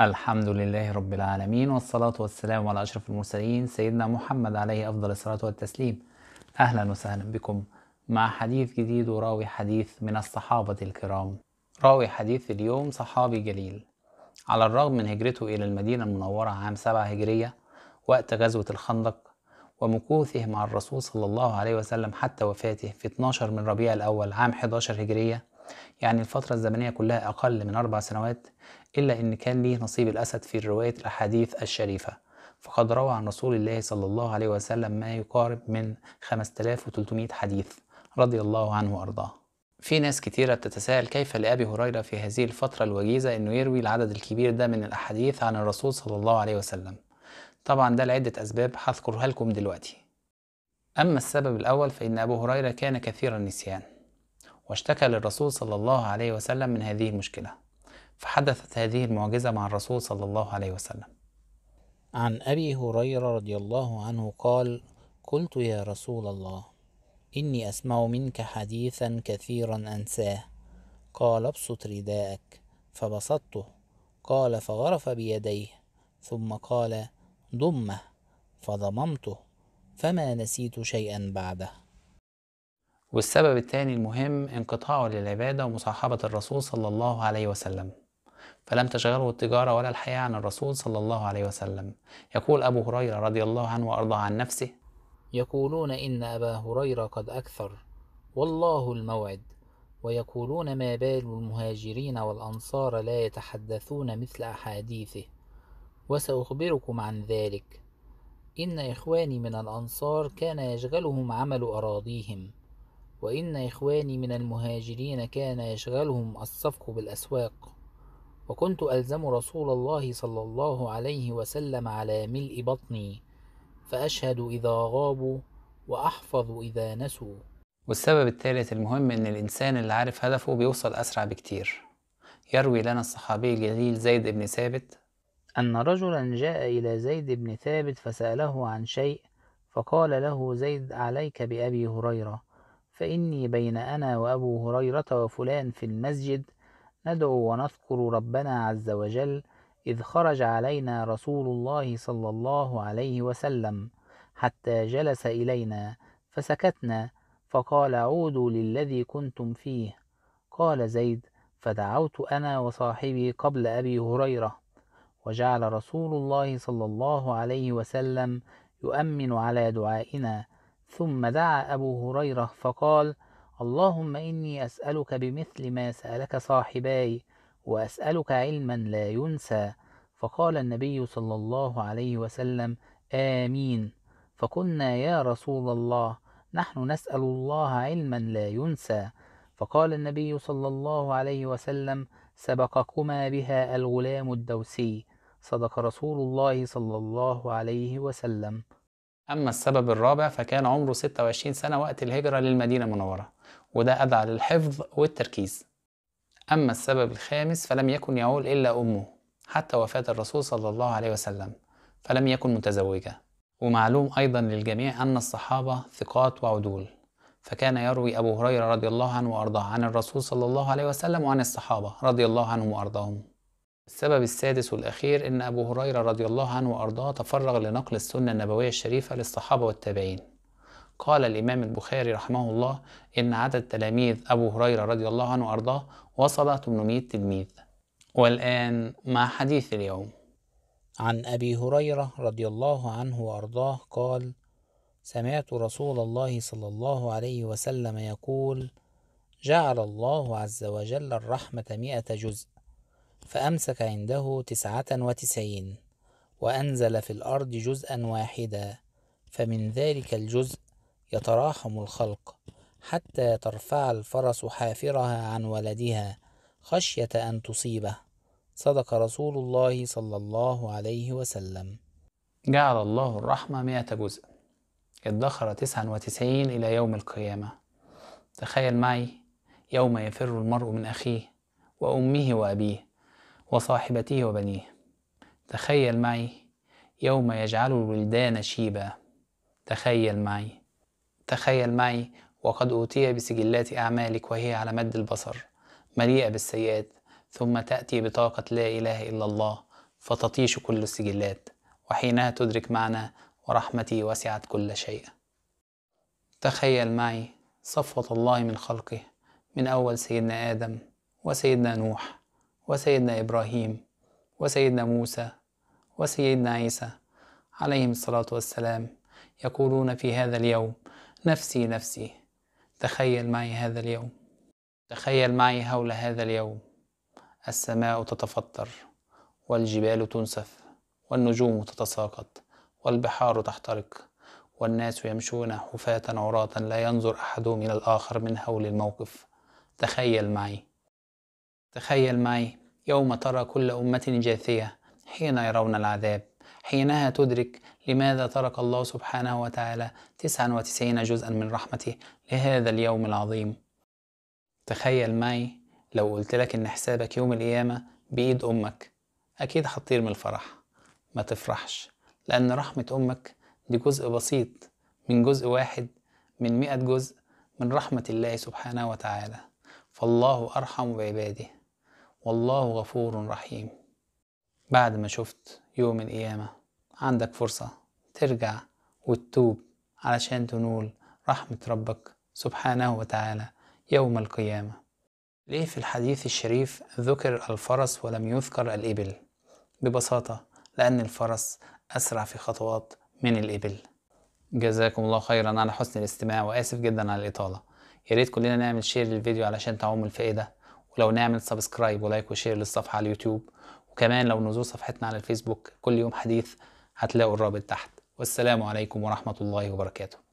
الحمد لله رب العالمين والصلاة والسلام على أشرف المرسلين سيدنا محمد عليه أفضل الصلاة والتسليم أهلا وسهلا بكم مع حديث جديد وراوي حديث من الصحابة الكرام راوي حديث اليوم صحابي جليل على الرغم من هجرته إلى المدينة المنورة عام 7 هجرية وقت غزوة الخندق ومكوثه مع الرسول صلى الله عليه وسلم حتى وفاته في 12 من ربيع الأول عام 11 هجرية يعني الفترة الزمنية كلها أقل من أربع سنوات إلا إن كان ليه نصيب الأسد في رواية الأحاديث الشريفة فقد روى عن رسول الله صلى الله عليه وسلم ما يقارب من 5300 حديث رضي الله عنه وأرضاه في ناس كتيرة بتتساءل كيف لأبي هريرة في هذه الفترة الوجيزة أنه يروي العدد الكبير ده من الأحاديث عن الرسول صلى الله عليه وسلم طبعا ده لعدة أسباب هذكرها لكم دلوقتي أما السبب الأول فإن أبو هريرة كان كثير النسيان واشتكى للرسول صلى الله عليه وسلم من هذه المشكلة فحدثت هذه المعجزة مع الرسول صلى الله عليه وسلم عن أبي هريرة رضي الله عنه قال قلت يا رسول الله إني أسمع منك حديثا كثيرا أنساه قال ابسط رداءك فبسطته قال فغرف بيديه ثم قال ضمه فضممته فما نسيت شيئا بعده والسبب الثاني المهم انقطاعه للعبادة ومصاحبة الرسول صلى الله عليه وسلم فلم تشغله التجارة ولا الحياة عن الرسول صلى الله عليه وسلم يقول أبو هريرة رضي الله عنه وأرضاه عن نفسه يقولون إن أبا هريرة قد أكثر والله الموعد ويقولون ما بال المهاجرين والأنصار لا يتحدثون مثل أحاديثه وسأخبركم عن ذلك إن إخواني من الأنصار كان يشغلهم عمل أراضيهم وإن إخواني من المهاجرين كان يشغلهم الصفق بالأسواق وكنت ألزم رسول الله صلى الله عليه وسلم على ملء بطني فأشهد إذا غابوا وأحفظ إذا نسوا والسبب الثالث المهم إن الإنسان اللي عارف هدفه بيوصل أسرع بكتير يروي لنا الصحابي الجليل زيد بن ثابت أن رجلا جاء إلى زيد بن ثابت فسأله عن شيء فقال له زيد عليك بأبي هريرة فإني بين أنا وأبو هريرة وفلان في المسجد ندعو ونذكر ربنا عز وجل إذ خرج علينا رسول الله صلى الله عليه وسلم حتى جلس إلينا فسكتنا فقال عودوا للذي كنتم فيه قال زيد فدعوت أنا وصاحبي قبل أبي هريرة وجعل رسول الله صلى الله عليه وسلم يؤمن على دعائنا ثم دعا أبو هريرة فقال اللهم إني أسألك بمثل ما سألك صاحباي وأسألك علما لا ينسى فقال النبي صلى الله عليه وسلم آمين فقلنا يا رسول الله نحن نسأل الله علما لا ينسى فقال النبي صلى الله عليه وسلم سبقكما بها الغلام الدوسي صدق رسول الله صلى الله عليه وسلم أما السبب الرابع فكان عمره 26 سنة وقت الهجرة للمدينة المنورة وده أدعى للحفظ والتركيز أما السبب الخامس فلم يكن يعول إلا أمه حتى وفاة الرسول صلى الله عليه وسلم فلم يكن متزوجة ومعلوم أيضا للجميع أن الصحابة ثقات وعدول فكان يروي أبو هريرة رضي الله عنه وأرضاه عن الرسول صلى الله عليه وسلم وعن الصحابة رضي الله عنهم وأرضاهم السبب السادس والأخير أن أبو هريرة رضي الله عنه وأرضاه تفرغ لنقل السنة النبوية الشريفة للصحابة والتابعين قال الإمام البخاري رحمه الله إن عدد تلاميذ أبو هريرة رضي الله عنه وأرضاه وصل 800 تلميذ والآن مع حديث اليوم عن أبي هريرة رضي الله عنه وأرضاه قال سمعت رسول الله صلى الله عليه وسلم يقول جعل الله عز وجل الرحمة مئة جزء فأمسك عنده تسعة وتسعين وأنزل في الأرض جزءا واحدا فمن ذلك الجزء يتراحم الخلق حتى ترفع الفرس حافرها عن ولدها خشية أن تصيبه صدق رسول الله صلى الله عليه وسلم جعل الله الرحمة مئة جزء ادخر تسعا وتسعين إلى يوم القيامة تخيل معي يوم يفر المرء من أخيه وأمه وأبيه وصاحبته وبنيه تخيل معي يوم يجعل الولدان شيبا تخيل معي تخيل معي وقد أوتي بسجلات أعمالك وهي على مد البصر مليئة بالسيئات ثم تأتي بطاقة لا إله إلا الله فتطيش كل السجلات وحينها تدرك معنى ورحمتي وسعت كل شيء تخيل معي صفوة الله من خلقه من أول سيدنا آدم وسيدنا نوح وسيدنا إبراهيم وسيدنا موسى وسيدنا عيسى عليهم الصلاة والسلام يقولون في هذا اليوم نفسي نفسي تخيل معي هذا اليوم تخيل معي هول هذا اليوم السماء تتفطر والجبال تنسف والنجوم تتساقط والبحار تحترق والناس يمشون حفاة عراة لا ينظر أحدهم إلى الآخر من هول الموقف تخيل معي تخيل معي يوم ترى كل أمة جاثية حين يرون العذاب حينها تدرك لماذا ترك الله سبحانه وتعالى 99 جزءا من رحمته لهذا اليوم العظيم تخيل معي لو قلت لك إن حسابك يوم القيامة بإيد أمك أكيد هتطير من الفرح ما تفرحش لأن رحمة أمك دي جزء بسيط من جزء واحد من مئة جزء من رحمة الله سبحانه وتعالى فالله أرحم بعباده والله غفور رحيم بعد ما شفت يوم القيامة عندك فرصة ترجع وتتوب علشان تنول رحمة ربك سبحانه وتعالى يوم القيامة ليه في الحديث الشريف ذكر الفرس ولم يذكر الإبل؟ ببساطة لأن الفرس أسرع في خطوات من الإبل جزاكم الله خيرا على حسن الاستماع وآسف جدا على الإطالة ياريت كلنا نعمل شير للفيديو علشان تعم الفائدة ولو نعمل سبسكرايب ولايك وشير للصفحة على اليوتيوب وكمان لو نزور صفحتنا على الفيسبوك كل يوم حديث هتلاقوا الرابط تحت والسلام عليكم ورحمة الله وبركاته